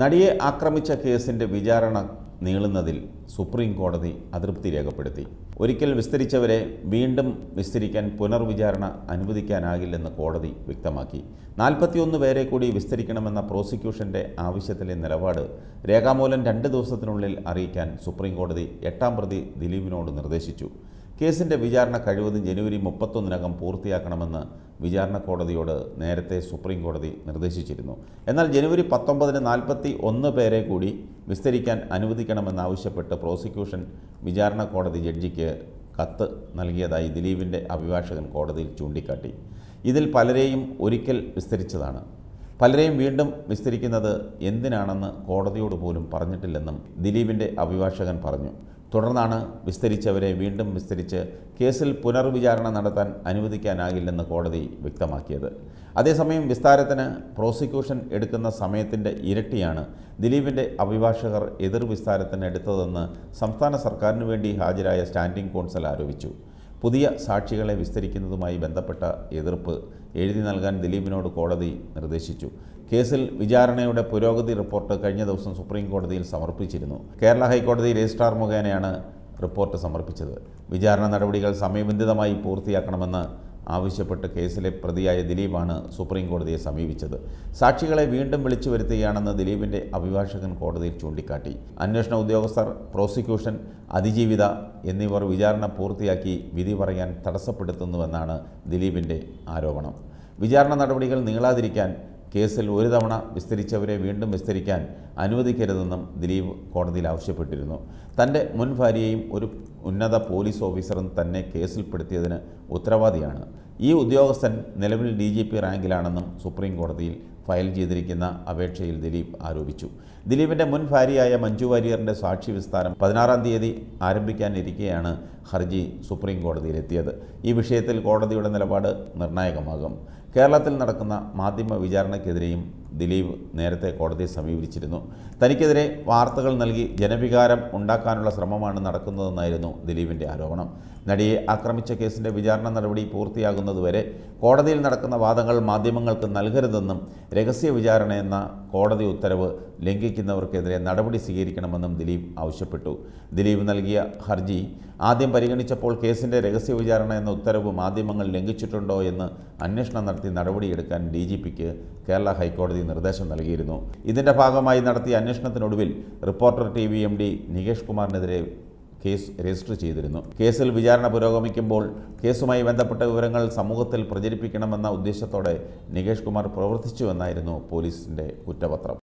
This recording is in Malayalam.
നടിയെ ആക്രമിച്ച കേസിന്റെ വിചാരണ നീളുന്നതിൽ സുപ്രീം കോടതി അതൃപ്തി രേഖപ്പെടുത്തി ഒരിക്കൽ വിസ്തരിച്ചവരെ വീണ്ടും വിസ്തരിക്കാൻ പുനർവിചാരണ അനുവദിക്കാനാകില്ലെന്ന് കോടതി വ്യക്തമാക്കി നാൽപ്പത്തിയൊന്ന് പേരെ കൂടി വിസ്തരിക്കണമെന്ന പ്രോസിക്യൂഷന്റെ ആവശ്യത്തിലെ നിലപാട് രേഖാമൂലം രണ്ട് ദിവസത്തിനുള്ളിൽ അറിയിക്കാൻ സുപ്രീം കോടതി എട്ടാം പ്രതി ദിലീപിനോട് നിർദ്ദേശിച്ചു കേസിൻ്റെ വിചാരണ കഴിവതും ജനുവരി മുപ്പത്തൊന്നിനകം പൂർത്തിയാക്കണമെന്ന് വിചാരണ കോടതിയോട് നേരത്തെ സുപ്രീം കോടതി നിർദ്ദേശിച്ചിരുന്നു എന്നാൽ ജനുവരി പത്തൊമ്പതിന് നാൽപ്പത്തി ഒന്ന് പേരെ കൂടി വിസ്തരിക്കാൻ അനുവദിക്കണമെന്നാവശ്യപ്പെട്ട് പ്രോസിക്യൂഷൻ വിചാരണ കോടതി ജഡ്ജിക്ക് കത്ത് നൽകിയതായി ദിലീപിൻ്റെ അഭിഭാഷകൻ കോടതിയിൽ ചൂണ്ടിക്കാട്ടി ഇതിൽ പലരെയും ഒരിക്കൽ വിസ്തരിച്ചതാണ് പലരെയും വീണ്ടും വിസ്തരിക്കുന്നത് എന്തിനാണെന്ന് കോടതിയോട് പോലും പറഞ്ഞിട്ടില്ലെന്നും ദിലീപിൻ്റെ അഭിഭാഷകൻ പറഞ്ഞു തുടർന്നാണ് വിസ്തരിച്ചവരെ വീണ്ടും വിസ്തരിച്ച് കേസിൽ പുനർവിചാരണ നടത്താൻ അനുവദിക്കാനാകില്ലെന്ന് കോടതി വ്യക്തമാക്കിയത് അതേസമയം വിസ്താരത്തിന് പ്രോസിക്യൂഷൻ എടുക്കുന്ന സമയത്തിൻ്റെ ഇരട്ടിയാണ് ദിലീപിൻ്റെ അഭിഭാഷകർ എതിർ വിസ്താരത്തിന് എടുത്തതെന്ന് സംസ്ഥാന സർക്കാരിനു വേണ്ടി ഹാജരായ സ്റ്റാൻഡിംഗ് കോൺസൽ ആരോപിച്ചു പുതിയ സാക്ഷികളെ വിസ്തരിക്കുന്നതുമായി ബന്ധപ്പെട്ട എതിർപ്പ് എഴുതി നൽകാൻ ദിലീപിനോട് കോടതി നിർദ്ദേശിച്ചു കേസിൽ വിചാരണയുടെ പുരോഗതി റിപ്പോർട്ട് കഴിഞ്ഞ ദിവസം സുപ്രീം കോടതിയിൽ സമർപ്പിച്ചിരുന്നു കേരള ഹൈക്കോടതി രജിസ്ട്രാർ മുഖേനയാണ് റിപ്പോർട്ട് സമർപ്പിച്ചത് വിചാരണ നടപടികൾ സമയബന്ധിതമായി പൂർത്തിയാക്കണമെന്ന് ആവശ്യപ്പെട്ട് കേസിലെ പ്രതിയായ ദിലീപാണ് സുപ്രീം കോടതിയെ സമീപിച്ചത് സാക്ഷികളെ വീണ്ടും വിളിച്ചു വരുത്തുകയാണെന്ന് ദിലീപിൻ്റെ അഭിഭാഷകൻ കോടതിയിൽ ചൂണ്ടിക്കാട്ടി അന്വേഷണ ഉദ്യോഗസ്ഥർ പ്രോസിക്യൂഷൻ അതിജീവിത എന്നിവർ വിചാരണ പൂർത്തിയാക്കി വിധി പറയാൻ തടസ്സപ്പെടുത്തുന്നുവെന്നാണ് ദിലീപിൻ്റെ ആരോപണം വിചാരണ നടപടികൾ നീളാതിരിക്കാൻ കേസിൽ ഒരു തവണ വിസ്തരിച്ചവരെ വീണ്ടും വിസ്തരിക്കാൻ അനുവദിക്കരുതെന്നും ദിലീപ് കോടതിയിൽ ആവശ്യപ്പെട്ടിരുന്നു തൻ്റെ മുൻ ഭാര്യയും ഒരു ഉന്നത പോലീസ് ഓഫീസറും തന്നെ കേസിൽപ്പെടുത്തിയതിന് ഉത്തരവാദിയാണ് ഈ ഉദ്യോഗസ്ഥൻ നിലവിൽ ഡി ജി പി റാങ്കിലാണെന്നും സുപ്രീം കോടതിയിൽ ഫയൽ ചെയ്തിരിക്കുന്ന അപേക്ഷയിൽ ദിലീപ് ആരോപിച്ചു ദിലീപിൻ്റെ മുൻ ഭാര്യയായ മഞ്ജു വാര്യറിൻ്റെ സാക്ഷി വിസ്താരം പതിനാറാം തീയതി ആരംഭിക്കാനിരിക്കെയാണ് ഹർജി സുപ്രീം കോടതിയിലെത്തിയത് ഈ വിഷയത്തിൽ കോടതിയുടെ നിലപാട് നിർണായകമാകും കേരളത്തിൽ നടക്കുന്ന മാധ്യമ വിചാരണയ്ക്കെതിരെയും ദിലീപ് നേരത്തെ കോടതിയെ സമീപിച്ചിരുന്നു തനിക്കെതിരെ വാർത്തകൾ നൽകി ജനവികാരം ഉണ്ടാക്കാനുള്ള ശ്രമമാണ് നടക്കുന്നതെന്നായിരുന്നു ദിലീപിൻ്റെ ആരോപണം നടിയെ ആക്രമിച്ച കേസിൻ്റെ വിചാരണ നടപടി പൂർത്തിയാകുന്നതുവരെ കോടതിയിൽ നടക്കുന്ന വാദങ്ങൾ മാധ്യമങ്ങൾക്ക് നൽകരുതെന്നും രഹസ്യ വിചാരണ എന്ന കോടതി ഉത്തരവ് ലംഘിക്കുന്നവർക്കെതിരെ നടപടി സ്വീകരിക്കണമെന്നും ദിലീപ് ആവശ്യപ്പെട്ടു ദിലീപ് നൽകിയ ഹർജി ആദ്യം പരിഗണിച്ചപ്പോൾ കേസിൻ്റെ രഹസ്യ വിചാരണ എന്ന ഉത്തരവ് മാധ്യമങ്ങൾ ലംഘിച്ചിട്ടുണ്ടോ എന്ന് അന്വേഷണം നടത്തി നടപടിയെടുക്കാൻ ഡി ജി പിക്ക് കേരള ഹൈക്കോടതി നിർദ്ദേശം നൽകിയിരുന്നു ഇതിൻ്റെ ഭാഗമായി നടത്തിയ അന്വേഷണത്തിനൊടുവിൽ reporter T V M D Nikesh കുമാറിനെതിരെ കേസ് രജിസ്റ്റർ ചെയ്തിരുന്നു കേസിൽ വിചാരണ പുരോഗമിക്കുമ്പോൾ കേസുമായി ബന്ധപ്പെട്ട വിവരങ്ങൾ സമൂഹത്തിൽ പ്രചരിപ്പിക്കണമെന്ന ഉദ്ദേശത്തോടെ നികേഷ് കുമാർ പ്രവർത്തിച്ചുവെന്നായിരുന്നു പോലീസിൻ്റെ കുറ്റപത്രം